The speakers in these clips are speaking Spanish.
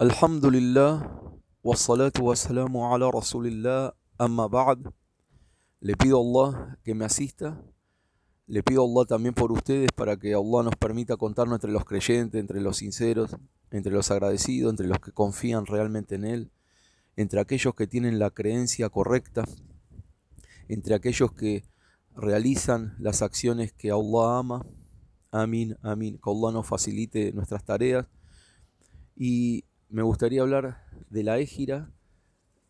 Alhamdulillah, لله والصلاة والسلام على رسول الله le pido a Allah que me asista le pido a Allah también por ustedes para que Allah nos permita contarnos entre los creyentes entre los sinceros entre los agradecidos entre los que confían realmente en Él entre aquellos que tienen la creencia correcta entre aquellos que realizan las acciones que Allah ama amén amén que Allah nos facilite nuestras tareas y me gustaría hablar de la égira,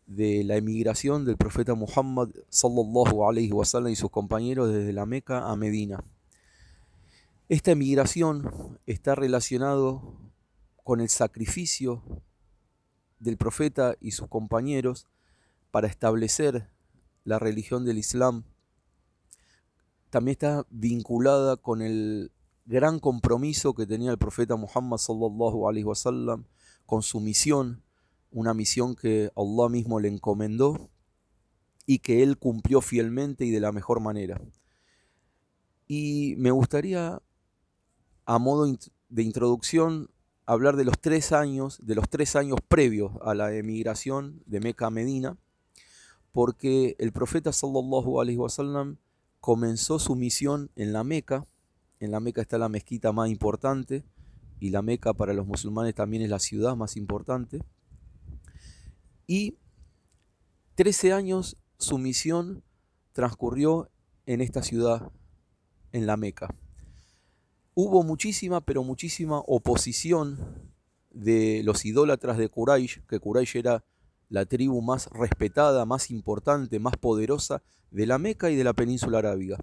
de la emigración del profeta Muhammad sallallahu alayhi wasallam y sus compañeros desde la Meca a Medina. Esta emigración está relacionado con el sacrificio del profeta y sus compañeros para establecer la religión del Islam. También está vinculada con el gran compromiso que tenía el profeta Muhammad sallallahu alaihi wasallam con su misión, una misión que Allah mismo le encomendó y que él cumplió fielmente y de la mejor manera. Y me gustaría, a modo de introducción, hablar de los tres años, de los tres años previos a la emigración de Meca a Medina, porque el profeta sallallahu alaihi wasallam comenzó su misión en la Meca. En la Meca está la mezquita más importante, y la Meca para los musulmanes también es la ciudad más importante. Y 13 años su misión transcurrió en esta ciudad, en la Meca. Hubo muchísima, pero muchísima oposición de los idólatras de Quraysh, que Quraysh era la tribu más respetada, más importante, más poderosa de la Meca y de la península arábiga.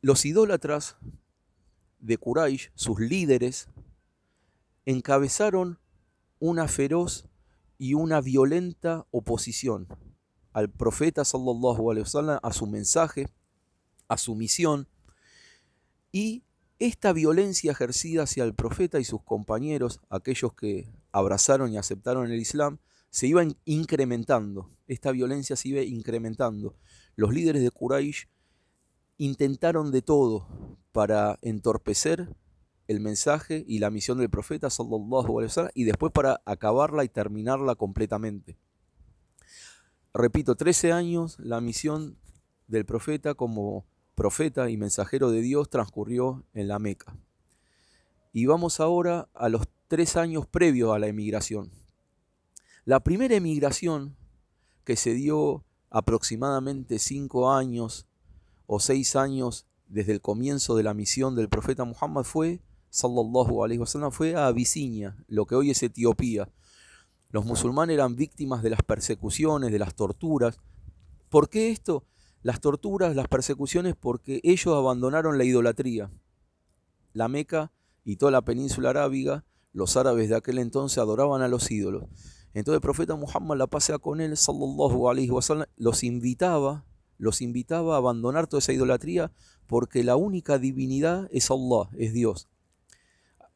Los idólatras de Quraysh, sus líderes, encabezaron una feroz y una violenta oposición al profeta sallallahu alaihi a su mensaje, a su misión, y esta violencia ejercida hacia el profeta y sus compañeros, aquellos que abrazaron y aceptaron el Islam, se iba incrementando, esta violencia se iba incrementando. Los líderes de Quraysh intentaron de todo para entorpecer el mensaje y la misión del profeta sallallahu alaihi wasallam y después para acabarla y terminarla completamente. Repito, 13 años la misión del profeta como profeta y mensajero de Dios transcurrió en la Meca. Y vamos ahora a los tres años previos a la emigración. La primera emigración que se dio aproximadamente cinco años o seis años desde el comienzo de la misión del profeta Muhammad fue fue a Abisinia, lo que hoy es Etiopía. Los musulmanes eran víctimas de las persecuciones, de las torturas. ¿Por qué esto? Las torturas, las persecuciones, porque ellos abandonaron la idolatría. La Meca y toda la península arábiga, los árabes de aquel entonces adoraban a los ídolos. Entonces el profeta Muhammad, la pasea con él, sallallahu los invitaba, los invitaba a abandonar toda esa idolatría, porque la única divinidad es Allah, es Dios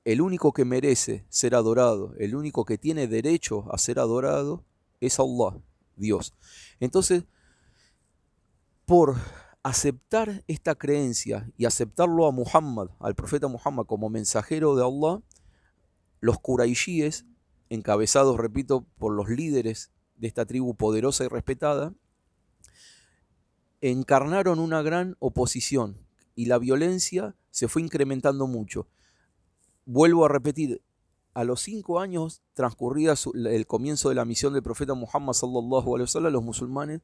el único que merece ser adorado, el único que tiene derecho a ser adorado, es Allah, Dios. Entonces, por aceptar esta creencia y aceptarlo a Muhammad, al profeta Muhammad como mensajero de Allah, los kuraishíes, encabezados, repito, por los líderes de esta tribu poderosa y respetada, encarnaron una gran oposición y la violencia se fue incrementando mucho vuelvo a repetir, a los cinco años transcurrida el comienzo de la misión del profeta Muhammad sallallahu alaihi los musulmanes,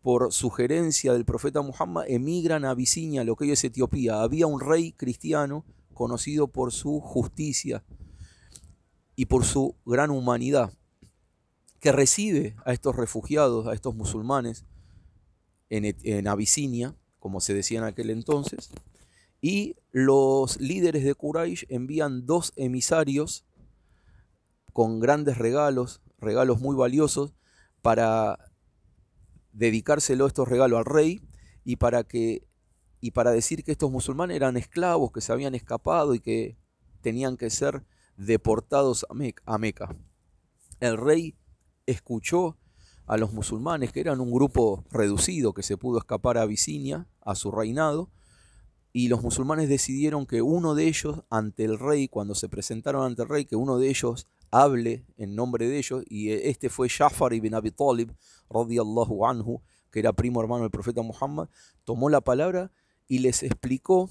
por sugerencia del profeta Muhammad, emigran a Abisinia, lo que hoy es Etiopía. Había un rey cristiano conocido por su justicia y por su gran humanidad, que recibe a estos refugiados, a estos musulmanes, en, en Abisinia, como se decía en aquel entonces, y los líderes de Quraysh envían dos emisarios con grandes regalos, regalos muy valiosos, para dedicárselo estos regalos al rey y para y para decir que estos musulmanes eran esclavos, que se habían escapado y que tenían que ser deportados a, Meca. El rey escuchó a los musulmanes, que eran un grupo reducido que se pudo escapar a Abisinia, a su reinado, y los musulmanes decidieron que uno de ellos, ante el rey, cuando se presentaron ante el rey, que uno de ellos hable en nombre de ellos, y eh, este fue Jafar ibn Abi Talib, radiallahu anhu, que era primo hermano del profeta Muhammad, tomó la palabra y les explicó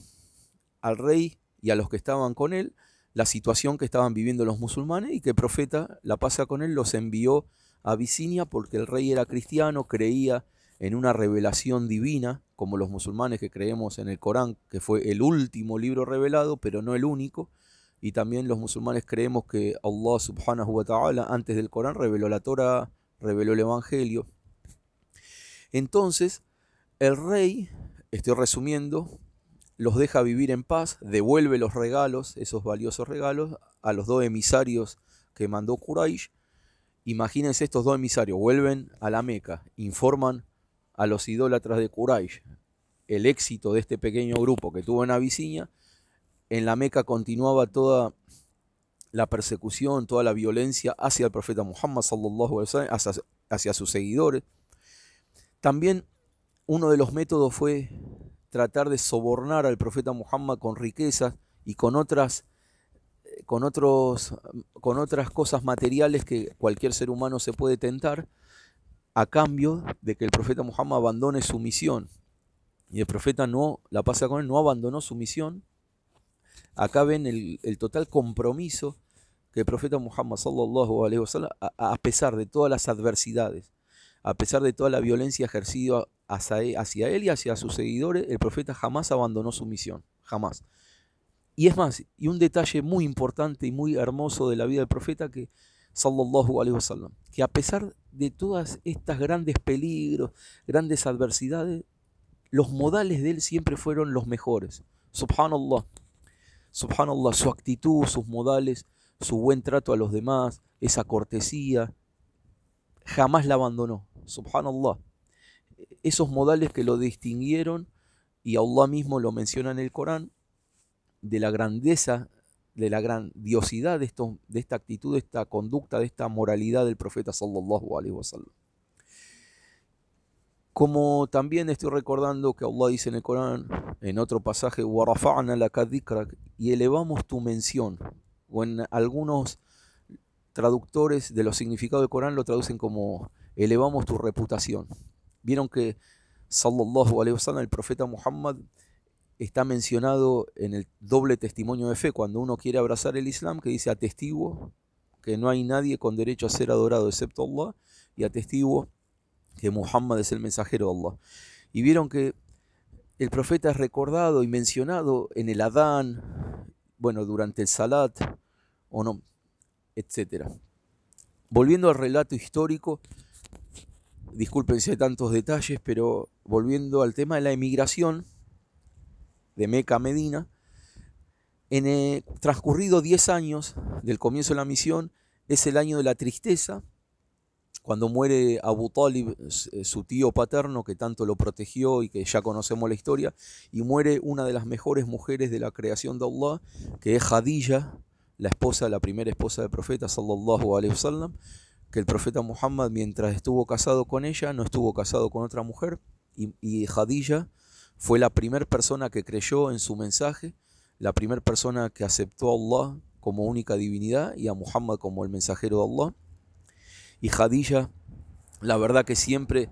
al rey y a los que estaban con él la situación que estaban viviendo los musulmanes y que el profeta, la pasa con él, los envió a Abisinia porque el rey era cristiano, creía en una revelación divina como los musulmanes que creemos en el Corán, que fue el último libro revelado, pero no el único. Y también los musulmanes creemos que Allah subhanahu wa ta'ala antes del Corán reveló la Torah, reveló el Evangelio. Entonces, el rey, estoy resumiendo, los deja vivir en paz, devuelve los regalos, esos valiosos regalos, a los dos emisarios que mandó Quraysh. Imagínense estos dos emisarios, vuelven a la Meca, informan a los idólatras de Quraysh el éxito de este pequeño grupo que tuvo en Abisinia, en la Meca continuaba toda la persecución, toda la violencia hacia el profeta Muhammad hacia, hacia sus seguidores. También uno de los métodos fue tratar de sobornar al profeta Muhammad con riquezas y con otras eh, con otros con otras cosas materiales que cualquier ser humano se puede tentar a cambio de que el profeta Muhammad abandone su misión. Y el profeta no, la pasa con él, no abandonó su misión. Acá ven el, total compromiso que el profeta Muhammad, sallallahu a, pesar de todas las adversidades, a pesar de toda la violencia ejercida e, hacia él y hacia sus seguidores, el profeta jamás abandonó su misión, jamás. Y es más, y un detalle muy importante y muy hermoso de la vida del profeta que que a pesar de todas estas grandes peligros, grandes adversidades, los modales de él siempre fueron los mejores. Subhanallah. Subhanallah, su actitud, sus modales, su buen trato a los demás, esa cortesía, jamás la abandonó. Subhanallah. Esos modales que lo distinguieron, y Allah mismo lo menciona en el Corán, de la grandeza de la grandiosidad de, esto, de esta actitud, de esta conducta, de esta moralidad del profeta sallallahu alaihi wasallam. Como también estoy recordando que Allah dice en el Corán, en otro pasaje, y elevamos tu mención. O en algunos traductores de los significados del Corán lo traducen como elevamos tu reputación. Vieron que sallallahu alaihi wasallam, el profeta Muhammad, está mencionado en el doble testimonio de fe, cuando uno quiere abrazar el Islam, que dice atestiguo que no hay nadie con derecho a ser adorado excepto Allah, y atestiguo que Muhammad es el mensajero de Allah. Y vieron que el profeta es recordado y mencionado en el Adán, bueno, durante el Salat, o no, etc. Volviendo al relato histórico, discúlpense tantos detalles, pero volviendo al tema de la emigración, de Meca a Medina. En eh, transcurrido 10 años del comienzo de la misión, es el año de la tristeza, cuando muere Abu Talib, eh, su tío paterno que tanto lo protegió y que ya conocemos la historia, y muere una de las mejores mujeres de la creación de Allah, que es Hadilla, la esposa, la primera esposa del profeta sallallahu alaihi wasallam, que el profeta Muhammad mientras estuvo casado con ella no estuvo casado con otra mujer y, y fue la primera persona que creyó en su mensaje, la primera persona que aceptó a Allah como única divinidad y a Muhammad como el mensajero de Allah. Y Hadilla, la verdad que siempre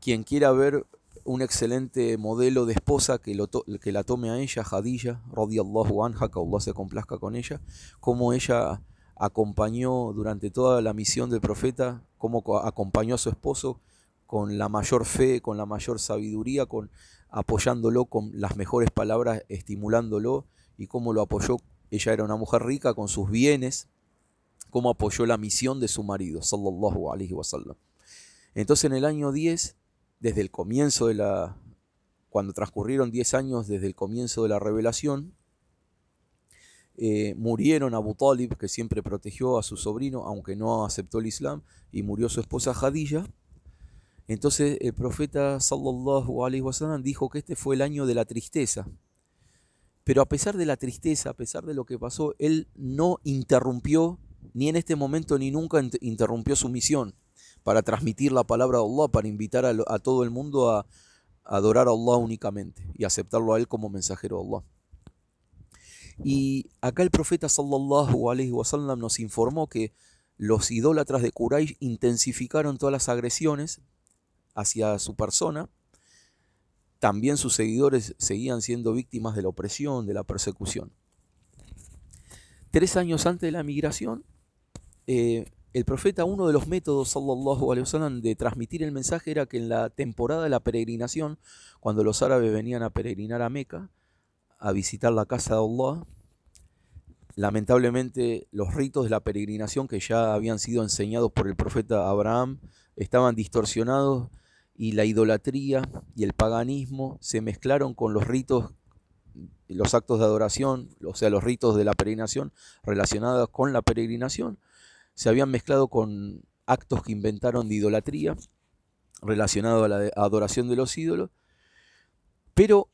quien quiera ver un excelente modelo de esposa que, lo que la tome a ella, Jadilla, radiallahu anha, que Allah se complazca con ella, como ella acompañó durante toda la misión del profeta, cómo acompañó a su esposo, con la mayor fe, con la mayor sabiduría, con apoyándolo con las mejores palabras, estimulándolo y cómo lo apoyó. Ella era una mujer rica con sus bienes, cómo apoyó la misión de su marido, sallallahu alaihi wasallam. Entonces en el año 10, desde el comienzo de la cuando transcurrieron 10 años desde el comienzo de la revelación, eh, murieron Abu Talib, que siempre protegió a su sobrino, aunque no aceptó el Islam, y murió su esposa Jadilla entonces el profeta sallallahu alaihi wasallam dijo que este fue el año de la tristeza. Pero a pesar de la tristeza, a pesar de lo que pasó, él no interrumpió, ni en este momento ni nunca interrumpió su misión para transmitir la palabra de Allah, para invitar a, todo el mundo a, adorar a Allah únicamente y aceptarlo a él como mensajero de Allah. Y acá el profeta sallallahu alaihi wasallam nos informó que los idólatras de Quraysh intensificaron todas las agresiones hacia su persona. También sus seguidores seguían siendo víctimas de la opresión, de la persecución. Tres años antes de la migración, eh, el profeta, uno de los métodos de transmitir el mensaje era que en la temporada de la peregrinación, cuando los árabes venían a peregrinar a Meca, a visitar la casa de Allah, lamentablemente los ritos de la peregrinación que ya habían sido enseñados por el profeta Abraham estaban distorsionados y la idolatría y el paganismo se mezclaron con los ritos, los actos de adoración, o sea, los ritos de la peregrinación relacionados con la peregrinación, se habían mezclado con actos que inventaron de idolatría relacionados a la adoración de los ídolos, pero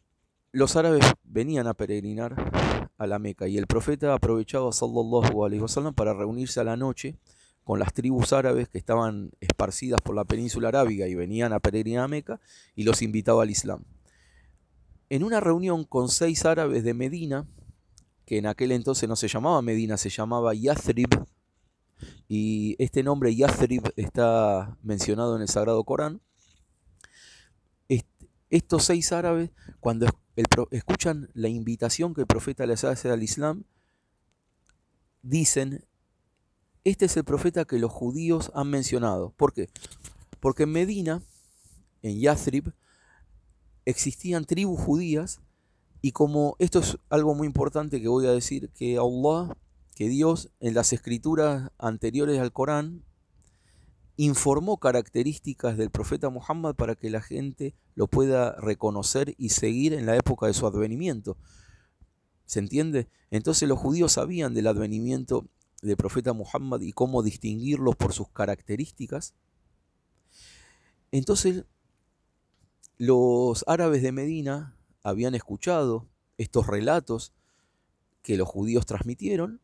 los árabes venían a peregrinar a la Meca y el profeta aprovechaba sallallahu alaihi wasallam para reunirse a la noche con las tribus árabes que estaban esparcidas por la península arábiga y venían a peregrinar a Meca y los invitaba al Islam. En una reunión con seis árabes de Medina, que en aquel entonces no se llamaba Medina, se llamaba Yathrib, y este nombre Yathrib está mencionado en el Sagrado Corán, estos seis árabes, cuando escuchan la invitación que el profeta les hace al Islam, dicen este es el profeta que los judíos han mencionado. ¿Por qué? Porque en Medina, en Yathrib, existían tribus judías y como esto es algo muy importante que voy a decir, que Allah, que Dios en las escrituras anteriores al Corán, informó características del profeta Muhammad para que la gente lo pueda reconocer y seguir en la época de su advenimiento. ¿Se entiende? Entonces los judíos sabían del advenimiento del profeta Muhammad y cómo distinguirlos por sus características. Entonces, los árabes de Medina habían escuchado estos relatos que los judíos transmitieron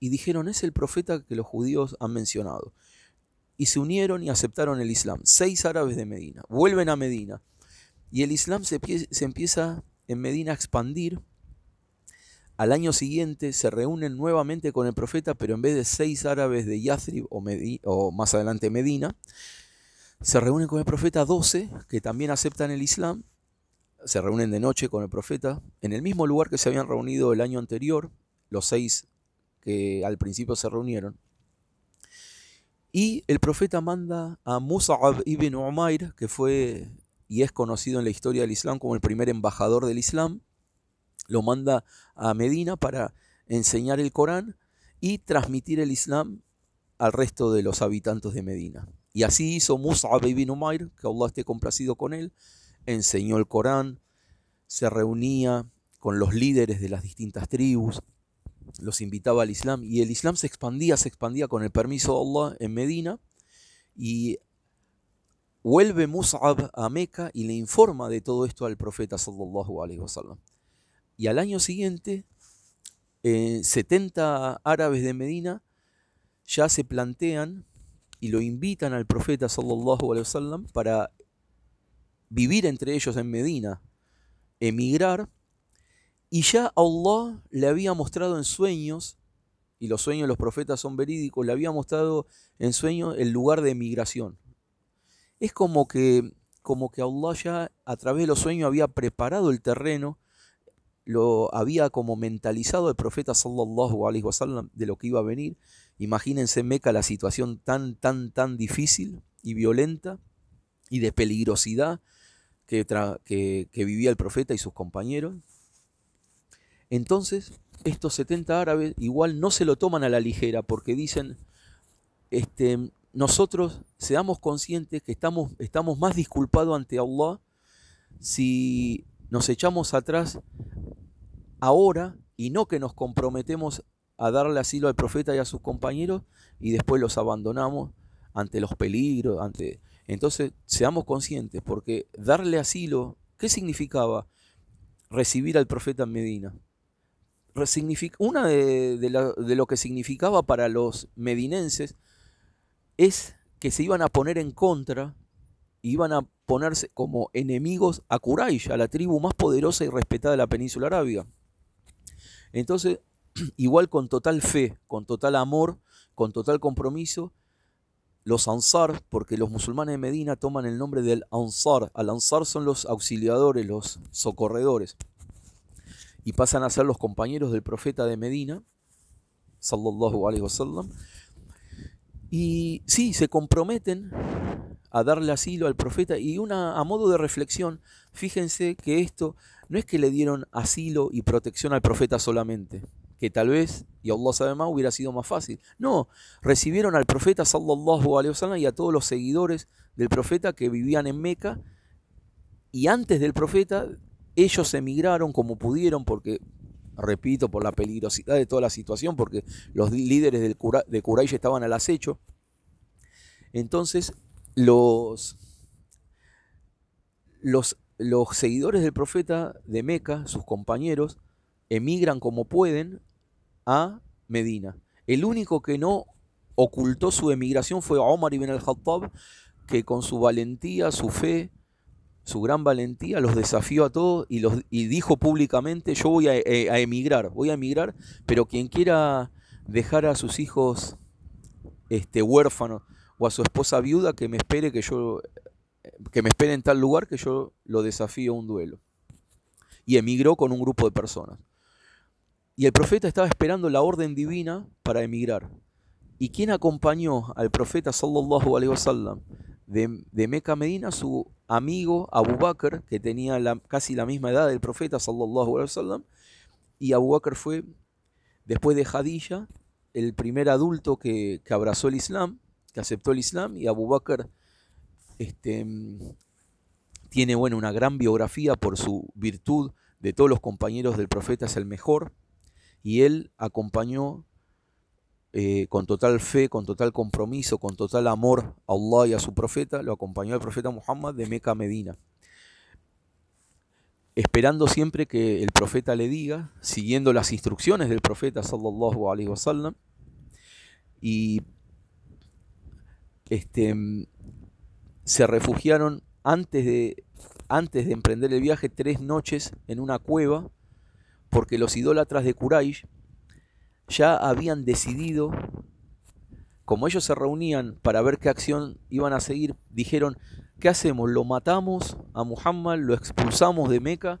y dijeron, es el profeta que los judíos han mencionado. Y se unieron y aceptaron el Islam. Seis árabes de Medina. Vuelven a Medina. Y el Islam se, se empieza en Medina a expandir al año siguiente se reúnen nuevamente con el profeta, pero en vez de seis árabes de Yathrib o, más adelante Medina, se reúnen con el profeta doce, que también aceptan el Islam. Se reúnen de noche con el profeta, en el mismo lugar que se habían reunido el año anterior, los seis que al principio se reunieron. Y el profeta manda a Musa'ab ibn Umair, que fue y es conocido en la historia del Islam como el primer embajador del Islam, lo manda a Medina para enseñar el Corán y transmitir el Islam al resto de los habitantes de Medina. Y así hizo Mus'ab ibn Umair, que Allah esté complacido con él, enseñó el Corán, se reunía con los líderes de las distintas tribus, los invitaba al Islam y el Islam se expandía, se expandía con el permiso de Allah en Medina y vuelve Mus'ab a Meca y le informa de todo esto al profeta sallallahu alaihi wasallam. Y al año siguiente, 70 árabes de Medina ya se plantean y lo invitan al profeta sallallahu alaihi para vivir entre ellos en Medina, emigrar, y ya Allah le había mostrado en sueños, y los sueños de los profetas son verídicos, le había mostrado en sueños el lugar de emigración. Es como que, como que Allah ya a través de los sueños había preparado el terreno lo había como mentalizado el profeta sallallahu alaihi wasallam de lo que iba a venir. Imagínense en Meca la situación tan, tan, tan difícil y violenta y de peligrosidad que, que, vivía el profeta y sus compañeros. Entonces, estos 70 árabes igual no se lo toman a la ligera porque dicen, este, nosotros seamos conscientes que estamos, estamos más disculpados ante Allah si nos echamos atrás ahora y no que nos comprometemos a darle asilo al profeta y a sus compañeros y después los abandonamos ante los peligros, ante entonces seamos conscientes porque darle asilo ¿qué significaba recibir al profeta en Medina? Una de, lo que significaba para los medinenses es que se iban a poner en contra, iban a ponerse como enemigos a Quraysh, a la tribu más poderosa y respetada de la península arábiga. Entonces, igual con total fe, con total amor, con total compromiso, los Ansar, porque los musulmanes de Medina toman el nombre del Ansar. Al Ansar son los auxiliadores, los socorredores. Y pasan a ser los compañeros del profeta de Medina, sallallahu alaihi wasallam. Y sí, se comprometen a darle asilo al profeta. Y una, a modo de reflexión, fíjense que esto no es que le dieron asilo y protección al profeta solamente, que tal vez, y Allah sabe más, hubiera sido más fácil. No, recibieron al profeta sallallahu alaihi wasallam y a todos los seguidores del profeta que vivían en Meca y antes del profeta ellos emigraron como pudieron porque repito por la peligrosidad de toda la situación porque los líderes del de Quraysh estaban al acecho. Entonces, los los los seguidores del profeta de Meca, sus compañeros, emigran como pueden a Medina. El único que no ocultó su emigración fue Omar ibn al-Khattab, que con su valentía, su fe, su gran valentía, los desafió a todos y, los, y dijo públicamente, yo voy a, eh, emigrar, voy a emigrar, pero quien quiera dejar a sus hijos este, huérfanos o a su esposa viuda, que me espere que yo que me espere en tal lugar que yo lo desafío a un duelo. Y emigró con un grupo de personas. Y el profeta estaba esperando la orden divina para emigrar. ¿Y quién acompañó al profeta sallallahu alaihi wasallam de, de Meca a Medina? Su amigo Abu Bakr, que tenía casi la misma edad del profeta sallallahu alaihi wasallam. Y Abu Bakr fue, después de Hadilla el primer adulto que, que abrazó el Islam, que aceptó el Islam. Y Abu Bakr este, mm, tiene bueno, una gran biografía por su virtud, de todos los compañeros del profeta es el mejor, y él acompañó eh, con total fe, con total compromiso, con total amor a Allah y a su profeta, lo acompañó el profeta Muhammad de Meca a Medina, esperando siempre que el profeta le diga, siguiendo las instrucciones del profeta sallallahu alaihi wasallam, y este mm, se refugiaron antes de, antes de emprender el viaje tres noches en una cueva, porque los idólatras de Quraysh ya habían decidido, como ellos se reunían para ver qué acción iban a seguir, dijeron, ¿qué hacemos? ¿Lo matamos a Muhammad? ¿Lo expulsamos de Meca?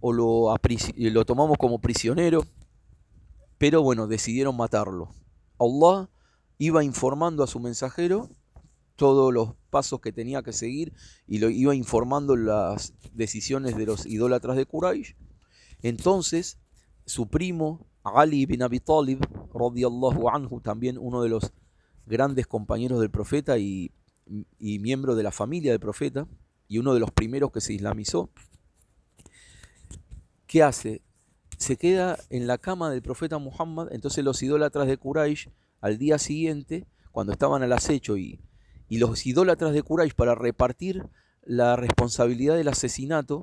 ¿O lo, lo tomamos como prisionero? Pero bueno, decidieron matarlo. Allah iba informando a su mensajero todos los pasos que tenía que seguir y lo iba informando las decisiones de los idólatras de Quraysh. Entonces, su primo Ali ibn Abi Talib, radiyallahu anhu, también uno de los grandes compañeros del profeta y, y miembro de la familia del profeta, y uno de los primeros que se islamizó, ¿qué hace? Se queda en la cama del profeta Muhammad, entonces los idólatras de Quraysh al día siguiente, cuando estaban al acecho y y los idólatras de Quraysh para repartir la responsabilidad del asesinato,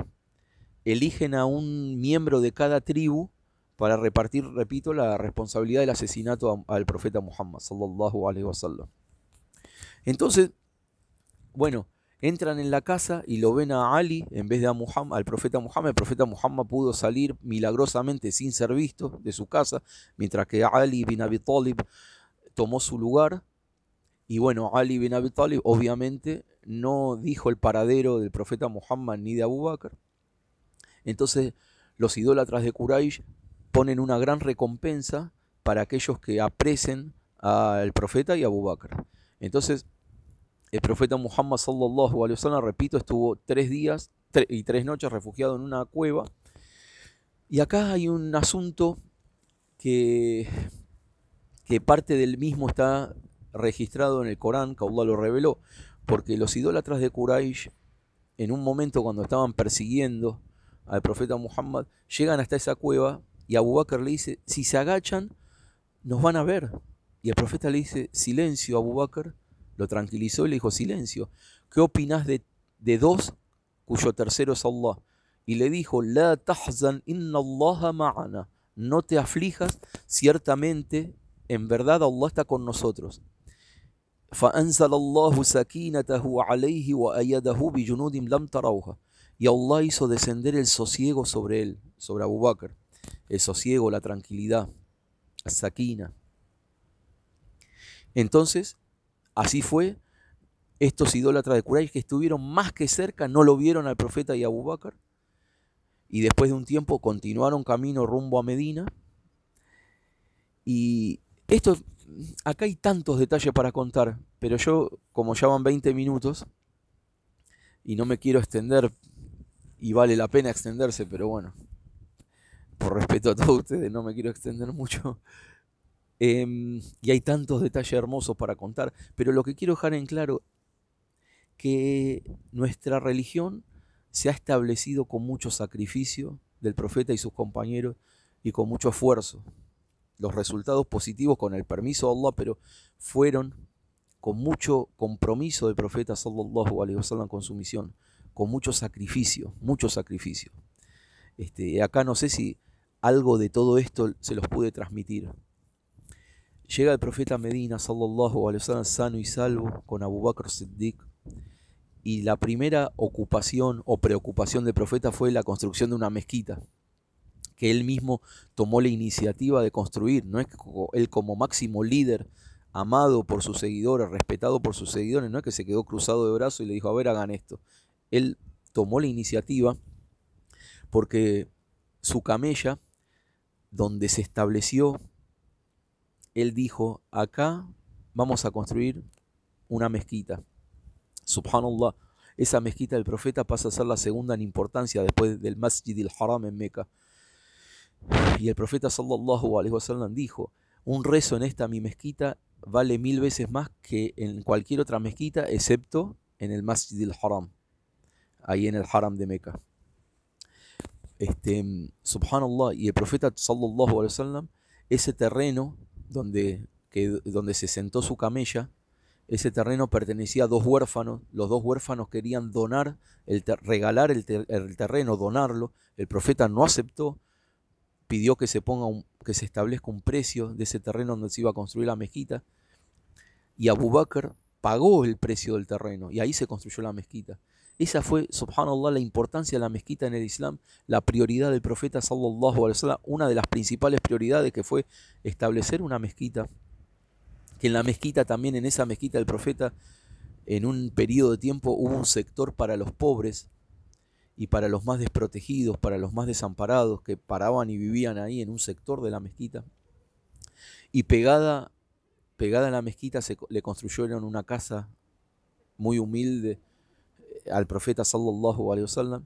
eligen a un miembro de cada tribu para repartir, repito, la responsabilidad del asesinato al profeta Muhammad sallallahu alaihi wasallam. Entonces, bueno, entran en la casa y lo ven a Ali en vez de Muhammad, al profeta Muhammad. El profeta Muhammad pudo salir milagrosamente sin ser visto de su casa, mientras que Ali bin Abi Talib tomó su lugar y bueno, Ali bin Abi Talib obviamente no dijo el paradero del profeta Muhammad ni de Abu Bakr. Entonces los idólatras de Quraysh ponen una gran recompensa para aquellos que apresen al profeta y a Abu Bakr. Entonces el profeta Muhammad sallallahu alaihi wasallam, repito, estuvo tres días y tres noches refugiado en una cueva. Y acá hay un asunto que, que parte del mismo está registrado en el Corán, que Allah lo reveló, porque los idólatras de Quraysh, en un momento cuando estaban persiguiendo al profeta Muhammad, llegan hasta esa cueva y Abu Bakr le dice, si se agachan, nos van a ver. Y el profeta le dice, silencio Abu Bakr, lo tranquilizó y le dijo, silencio, ¿qué opinas de, dos cuyo tercero es Allah? Y le dijo, la tahzan inna ma'ana, no te aflijas, ciertamente, en verdad Allah está con nosotros y Allah hizo descender el sosiego sobre él, sobre Abu Bakr, el sosiego, la tranquilidad, la saquina. Entonces, así fue, estos idólatras de Quraysh que estuvieron más que cerca, no lo vieron al profeta y a Abu Bakr, y después de un tiempo continuaron camino rumbo a Medina, y esto acá hay tantos detalles para contar, pero yo, como ya van 20 minutos, y no me quiero extender, y vale la pena extenderse, pero bueno, por respeto a todos ustedes, no me quiero extender mucho. Em, y hay tantos detalles hermosos para contar, pero lo que quiero dejar en claro, que nuestra religión se ha establecido con mucho sacrificio del profeta y sus compañeros y con mucho esfuerzo los resultados positivos con el permiso de Allah, pero fueron con mucho compromiso del profeta sallallahu alaihi wasallam con su misión, con mucho sacrificio, mucho sacrificio. Este, acá no sé si algo de todo esto se los pude transmitir. Llega el profeta Medina sallallahu alaihi wasallam sano y salvo con Abu Bakr Siddiq y la primera ocupación o preocupación del profeta fue la construcción de una mezquita él mismo tomó la iniciativa de construir. No es que él como máximo líder, amado por sus seguidores, respetado por sus seguidores, no es que se quedó cruzado de brazos y le dijo, a ver, hagan esto. Él tomó la iniciativa porque su camella, donde se estableció, él dijo, acá vamos a construir una mezquita. Subhanallah, esa mezquita del profeta pasa a ser la segunda en importancia después del Masjid al-Haram en Meca. Y el profeta sallallahu alaihi wasallam dijo, un rezo en esta mi mezquita vale mil veces más que en cualquier otra mezquita, excepto en el Masjid al-Haram, ahí en el Haram de Meca. Este, subhanallah, y el profeta sallallahu alaihi wasallam, ese terreno donde, donde se sentó su camella, ese terreno pertenecía a dos huérfanos. Los dos huérfanos querían donar, el regalar el, terreno, donarlo. El profeta no aceptó pidió que se, ponga un, que se establezca un precio de ese terreno donde se iba a construir la mezquita. Y Abu Bakr pagó el precio del terreno y ahí se construyó la mezquita. Esa fue, subhanallah, la importancia de la mezquita en el Islam, la prioridad del profeta sallallahu alaihi wasallam, una de las principales prioridades que fue establecer una mezquita. Que en la mezquita también, en esa mezquita del profeta, en un periodo de tiempo hubo un sector para los pobres, y para los más desprotegidos, para los más desamparados que paraban y vivían ahí en un sector de la mezquita. Y pegada, pegada a la mezquita se, le construyeron una casa muy humilde eh, al profeta sallallahu alaihi wasallam.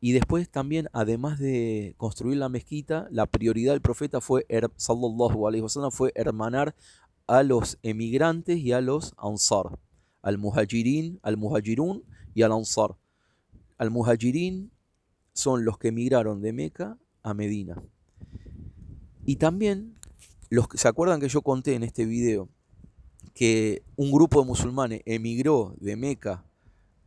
Y después también, además de construir la mezquita, la prioridad del profeta fue, fue hermanar a los emigrantes y a los ansar, al muhajirin, al muhajirun y al ansar al-Muhajirin son los que emigraron de Meca a Medina. Y también, los que, ¿se acuerdan que yo conté en este video que un grupo de musulmanes emigró de Meca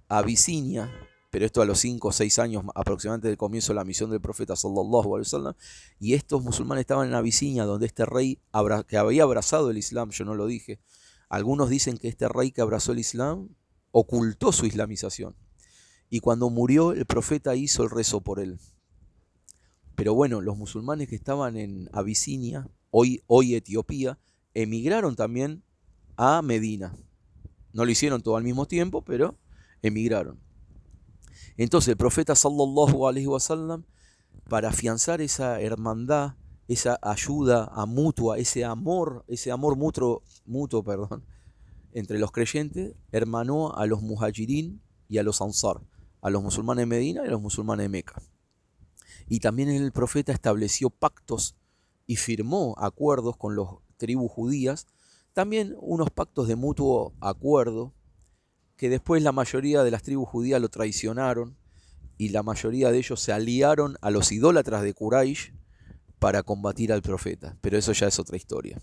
a Abisinia, pero esto a los 5 o 6 años aproximadamente del comienzo de la misión del profeta sallallahu alaihi wasallam, y estos musulmanes estaban en Abisinia, donde este rey que había abrazado el Islam, yo no lo dije, algunos dicen que este rey que abrazó el Islam ocultó su islamización y cuando murió el profeta hizo el rezo por él. Pero bueno, los musulmanes que estaban en Abisinia, hoy, Etiopía, emigraron también a Medina. No lo hicieron todo al mismo tiempo, pero emigraron. Entonces el profeta sallallahu alaihi sallam, para afianzar esa hermandad, esa ayuda a mutua, ese amor, ese amor mutuo, mutuo perdón, entre los creyentes, hermanó a los muhajirín y a los ansar, a los musulmanes de Medina y a los musulmanes de Meca. Y también el profeta estableció pactos y firmó acuerdos con las tribus judías, también unos pactos de mutuo acuerdo, que después la mayoría de las tribus judías lo traicionaron y la mayoría de ellos se aliaron a los idólatras de Quraysh para combatir al profeta. Pero eso ya es otra historia.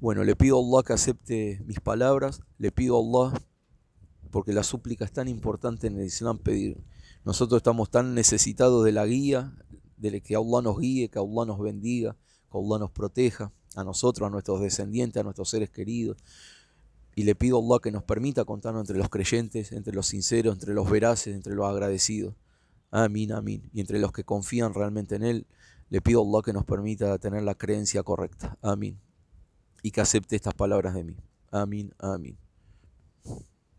Bueno, le pido a Allah que acepte mis palabras, le pido a Allah porque la súplica es tan importante en el Islam pedir. Nosotros estamos tan necesitados de la guía, de que Allah nos guíe, que Allah nos bendiga, que Allah nos proteja, a nosotros, a nuestros descendientes, a nuestros seres queridos. Y le pido a Allah que nos permita contarnos entre los creyentes, entre los sinceros, entre los veraces, entre los agradecidos. Amén, amén. Y entre los que confían realmente en Él, le pido a Allah que nos permita tener la creencia correcta. Amén. Y que acepte estas palabras de mí. Amén, amén.